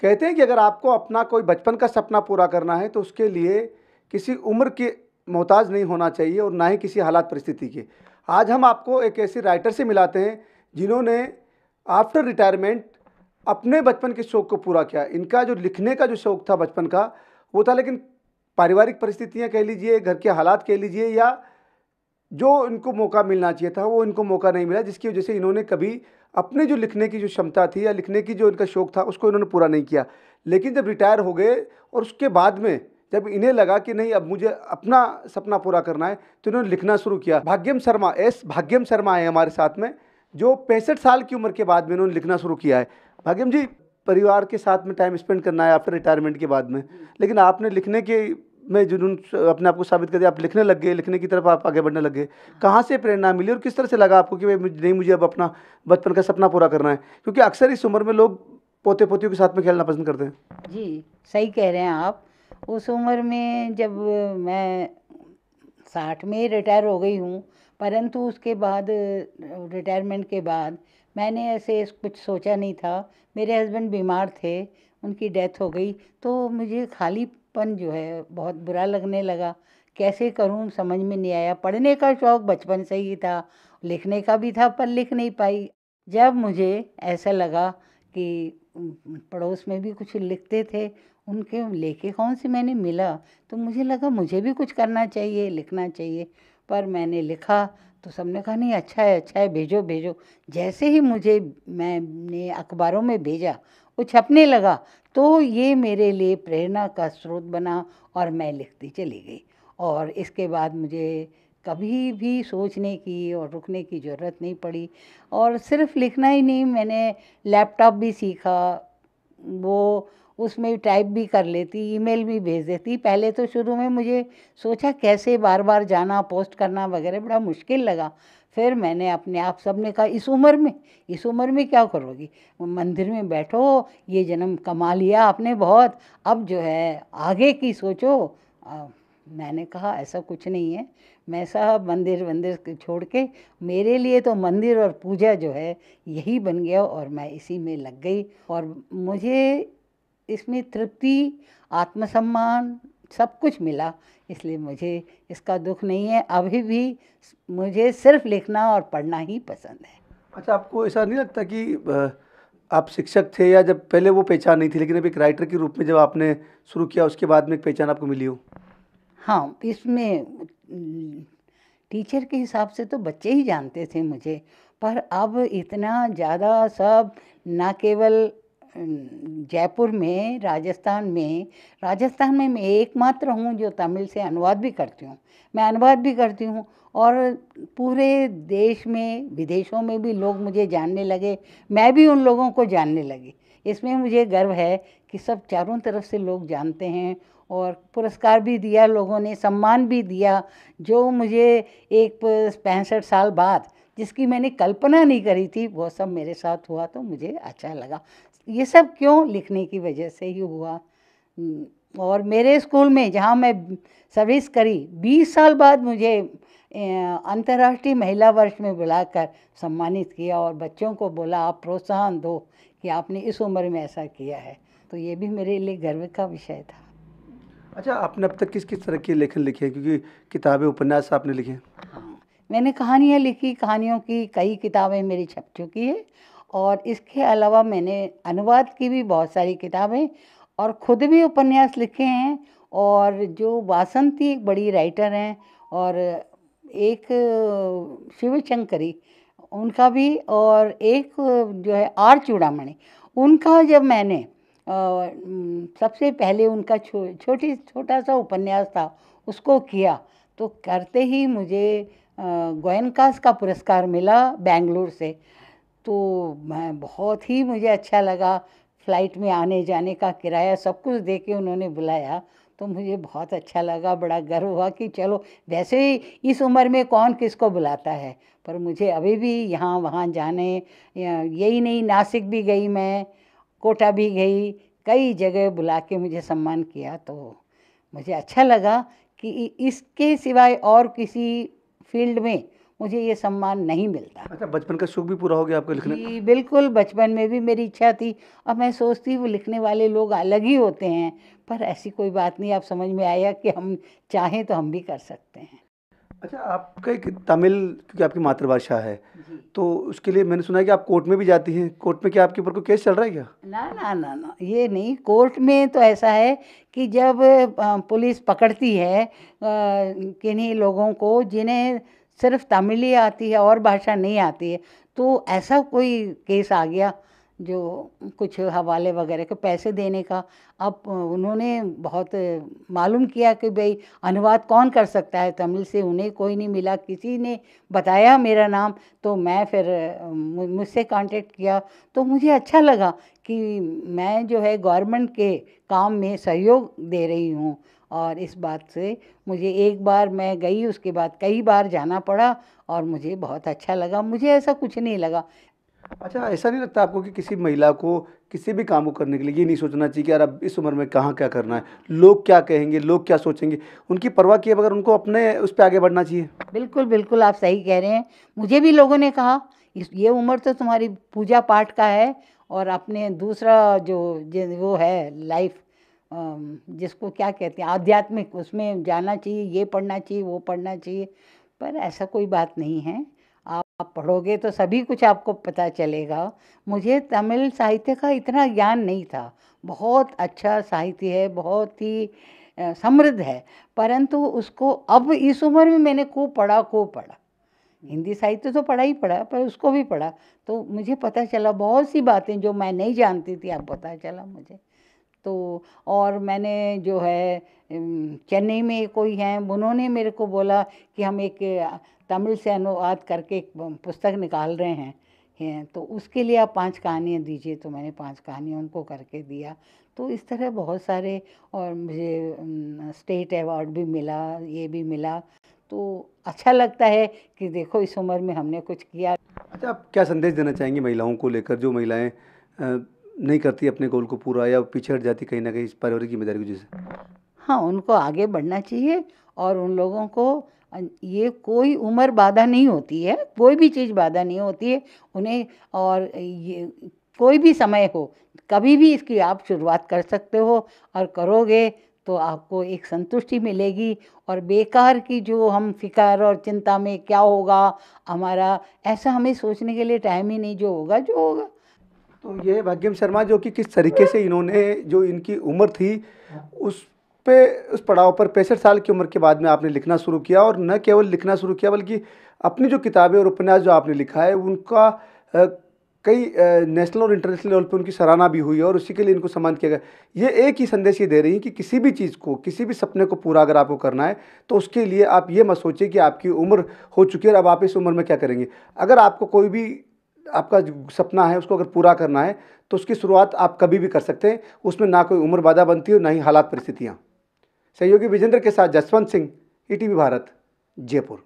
कहते हैं कि अगर आपको अपना कोई बचपन का सपना पूरा करना है तो उसके लिए किसी उम्र के मोहताज नहीं होना चाहिए और ना ही किसी हालात परिस्थिति के आज हम आपको एक ऐसे राइटर से मिलाते हैं जिन्होंने आफ्टर रिटायरमेंट अपने बचपन के शौक़ को पूरा किया इनका जो लिखने का जो शौक़ था बचपन का वो था लेकिन पारिवारिक परिस्थितियाँ कह लीजिए घर के हालात कह लीजिए या जो इनको मौका मिलना चाहिए था वो इनको मौका नहीं मिला जिसकी वजह से इन्होंने कभी अपने जो लिखने की जो क्षमता थी या लिखने की जो इनका शौक़ था उसको इन्होंने पूरा नहीं किया लेकिन जब रिटायर हो गए और उसके बाद में जब इन्हें लगा कि नहीं अब मुझे अपना सपना पूरा करना है तो इन्होंने लिखना शुरू किया भाग्यम शर्मा एस भाग्यम शर्मा है हमारे साथ में जो पैंसठ साल की उम्र के बाद में इन्होंने लिखना शुरू किया है भाग्यम जी परिवार के साथ में टाइम स्पेंड करना है या फिर रिटायरमेंट के बाद में लेकिन आपने लिखने के में जुनून अपने आप को साबित कर दिया आप लिखने लग गए लिखने की तरफ आप आगे बढ़ने लग गए कहाँ से प्रेरणा मिली और किस तरह से लगा आपको कि भाई नहीं मुझे अब अपना बचपन का सपना पूरा करना है क्योंकि अक्सर इस उम्र में लोग पोते पोतियों के साथ में खेलना पसंद करते हैं जी सही कह रहे हैं आप उस उम्र में जब मैं साठ में रिटायर हो गई हूँ परंतु उसके बाद रिटायरमेंट के बाद मैंने ऐसे कुछ सोचा नहीं था मेरे हस्बैंड बीमार थे उनकी डेथ हो गई तो मुझे खाली बचपन जो है बहुत बुरा लगने लगा कैसे करूँ समझ में नहीं आया पढ़ने का शौक़ बचपन से ही था लिखने का भी था पर लिख नहीं पाई जब मुझे ऐसा लगा कि पड़ोस में भी कुछ लिखते थे उनके लेखिकाओं से मैंने मिला तो मुझे लगा मुझे भी कुछ करना चाहिए लिखना चाहिए पर मैंने लिखा तो सबने कहा नहीं अच्छा है अच्छा है भेजो भेजो जैसे ही मुझे मैंने अखबारों में भेजा वो छपने लगा तो ये मेरे लिए प्रेरणा का स्रोत बना और मैं लिखती चली गई और इसके बाद मुझे कभी भी सोचने की और रुकने की ज़रूरत नहीं पड़ी और सिर्फ लिखना ही नहीं मैंने लैपटॉप भी सीखा वो उसमें टाइप भी कर लेती ईमेल भी भेज देती पहले तो शुरू में मुझे सोचा कैसे बार बार जाना पोस्ट करना वगैरह बड़ा मुश्किल लगा फिर मैंने अपने आप सब ने कहा इस उम्र में इस उम्र में क्या करोगी मंदिर में बैठो ये जन्म कमा लिया आपने बहुत अब जो है आगे की सोचो आ, मैंने कहा ऐसा कुछ नहीं है मैं साहब मंदिर वंदिर छोड़ के मेरे लिए तो मंदिर और पूजा जो है यही बन गया और मैं इसी में लग गई और मुझे इसमें तृप्ति आत्मसम्मान सब कुछ मिला इसलिए मुझे इसका दुख नहीं है अभी भी मुझे सिर्फ लिखना और पढ़ना ही पसंद है अच्छा आपको ऐसा नहीं लगता कि आप शिक्षक थे या जब पहले वो पहचान नहीं थी लेकिन अब एक राइटर के रूप में जब आपने शुरू किया उसके बाद में एक पहचान आपको मिली हो हाँ इसमें टीचर के हिसाब से तो बच्चे ही जानते थे मुझे पर अब इतना ज़्यादा सब ना केवल जयपुर में राजस्थान में राजस्थान में मैं एकमात्र हूँ जो तमिल से अनुवाद भी करती हूँ मैं अनुवाद भी करती हूँ और पूरे देश में विदेशों में भी लोग मुझे जानने लगे मैं भी उन लोगों को जानने लगी इसमें मुझे गर्व है कि सब चारों तरफ से लोग जानते हैं और पुरस्कार भी दिया लोगों ने सम्मान भी दिया जो मुझे एक पैंसठ साल बाद जिसकी मैंने कल्पना नहीं करी थी वो सब मेरे साथ हुआ तो मुझे अच्छा लगा ये सब क्यों लिखने की वजह से ही हुआ हम्म, और मेरे स्कूल में जहाँ मैं सर्विस करी बीस साल बाद मुझे अंतर्राष्ट्रीय महिला वर्ष में बुलाकर सम्मानित किया और बच्चों को बोला आप प्रोत्साहन दो कि आपने इस उम्र में ऐसा किया है तो ये भी मेरे लिए गर्व का विषय था अच्छा आपने अब तक किस किस तरह के लेखन लिखे हैं क्योंकि किताबें उपन्यास आपने लिखे हैं हाँ, मैंने कहानियाँ लिखी कहानियों की कई किताबें मेरी छप चुकी है और इसके अलावा मैंने अनुवाद की भी बहुत सारी किताबें और ख़ुद भी उपन्यास लिखे हैं और जो वासंती एक बड़ी राइटर हैं और एक शिव शंकरी उनका भी और एक जो है आर चूड़ामणि उनका जब मैंने सबसे पहले उनका छो, छोटी छोटा सा उपन्यास था उसको किया तो करते ही मुझे गोयनकास का पुरस्कार मिला बेंगलोर से तो मैं बहुत ही मुझे अच्छा लगा फ्लाइट में आने जाने का किराया सब कुछ दे के उन्होंने बुलाया तो मुझे बहुत अच्छा लगा बड़ा गर्व हुआ कि चलो वैसे ही इस उम्र में कौन किसको बुलाता है पर मुझे अभी भी यहाँ वहाँ जाने यही नहीं नासिक भी गई मैं कोटा भी गई कई जगह बुला के मुझे सम्मान किया तो मुझे अच्छा लगा कि इसके सिवाय और किसी फील्ड में मुझे ये सम्मान नहीं मिलता अच्छा बचपन का शौक भी पूरा हो गया आपको लिखने जी बिल्कुल बचपन में भी मेरी इच्छा थी अब मैं सोचती वो लिखने वाले लोग अलग ही होते हैं पर ऐसी कोई बात नहीं आप समझ में आया कि हम चाहें तो हम भी कर सकते हैं अच्छा आपका एक तमिल क्योंकि आपकी मातृभाषा है तो उसके लिए मैंने सुना है कि आप कोर्ट में भी जाती हैं कोर्ट में क्या आपके ऊपर कोई केस चल रहा है क्या ना ना ना ना ये नहीं कोर्ट में तो ऐसा है कि जब पुलिस पकड़ती है किन्हीं लोगों को जिन्हें सिर्फ तमिल ही आती है और भाषा नहीं आती है तो ऐसा कोई केस आ गया जो कुछ हवाले वगैरह के पैसे देने का अब उन्होंने बहुत मालूम किया कि भाई अनुवाद कौन कर सकता है तमिल से उन्हें कोई नहीं मिला किसी ने बताया मेरा नाम तो मैं फिर मुझसे कांटेक्ट किया तो मुझे अच्छा लगा कि मैं जो है गवर्नमेंट के काम में सहयोग दे रही हूँ और इस बात से मुझे एक बार मैं गई उसके बाद कई बार जाना पड़ा और मुझे बहुत अच्छा लगा मुझे ऐसा कुछ नहीं लगा अच्छा ऐसा नहीं लगता आपको कि किसी महिला को किसी भी काम को करने के लिए ये नहीं सोचना चाहिए कि यार अब इस उम्र में कहाँ क्या करना है लोग क्या कहेंगे लोग क्या सोचेंगे उनकी परवाह किए बगैर उनको अपने उस पर आगे बढ़ना चाहिए बिल्कुल बिल्कुल आप सही कह रहे हैं मुझे भी लोगों ने कहा इस ये उम्र तो तुम्हारी पूजा पाठ का है और अपने दूसरा जो वो है लाइफ जिसको क्या कहते हैं आध्यात्मिक उसमें जाना चाहिए ये पढ़ना चाहिए वो पढ़ना चाहिए पर ऐसा कोई बात नहीं है आप पढ़ोगे तो सभी कुछ आपको पता चलेगा मुझे तमिल साहित्य का इतना ज्ञान नहीं था बहुत अच्छा साहित्य है बहुत ही समृद्ध है परंतु उसको अब इस उम्र में मैंने को पढ़ा को पढ़ा हिंदी साहित्य तो पढ़ा ही पढ़ा पर उसको भी पढ़ा तो मुझे पता चला बहुत सी बातें जो मैं नहीं जानती थी अब पता चला मुझे तो और मैंने जो है चेन्नई में कोई हैं उन्होंने मेरे को बोला कि हम एक तमिल से अनुवाद करके एक पुस्तक निकाल रहे हैं हैं तो उसके लिए आप पांच कहानियाँ दीजिए तो मैंने पांच कहानियाँ उनको करके दिया तो इस तरह बहुत सारे और मुझे स्टेट अवार्ड भी मिला ये भी मिला तो अच्छा लगता है कि देखो इस उम्र में हमने कुछ किया अच्छा आप क्या संदेश देना चाहेंगे महिलाओं को लेकर जो महिलाएं नहीं करती अपने गोल को पूरा या पीछे हट जाती कहीं ना कहीं पारिवारिक जिम्मेदारी की वजह से हाँ उनको आगे बढ़ना चाहिए और उन लोगों को ये कोई उम्र बाधा नहीं होती है कोई भी चीज़ बाधा नहीं होती है उन्हें और ये कोई भी समय हो कभी भी इसकी आप शुरुआत कर सकते हो और करोगे तो आपको एक संतुष्टि मिलेगी और बेकार की जो हम फिकर और चिंता में क्या होगा हमारा ऐसा हमें सोचने के लिए टाइम ही नहीं जो होगा जो होगा तो ये भाग्यम शर्मा जो कि किस तरीके से इन्होंने जो इनकी उम्र थी उस पे उस पड़ाव पर पैंसठ साल की उम्र के बाद में आपने लिखना शुरू किया और न केवल लिखना शुरू किया बल्कि अपनी जो किताबें और उपन्यास जो आपने लिखा है उनका कई नेशनल और इंटरनेशनल लेवल पर उनकी सराहना भी हुई है और उसी के लिए इनको सम्मान किया गया ये एक ही संदेश ये दे रही है कि किसी भी चीज़ को किसी भी सपने को पूरा अगर आपको करना है तो उसके लिए आप ये मत सोचें कि आपकी उम्र हो चुकी है और अब आप इस उम्र में क्या करेंगे अगर आपको कोई भी आपका सपना है उसको अगर पूरा करना है तो उसकी शुरुआत आप कभी भी कर सकते हैं उसमें ना कोई उम्र बाधा बनती है ना ही हालात परिस्थितियाँ सहयोगी विजेंद्र के साथ जसवंत सिंह ई e भारत जयपुर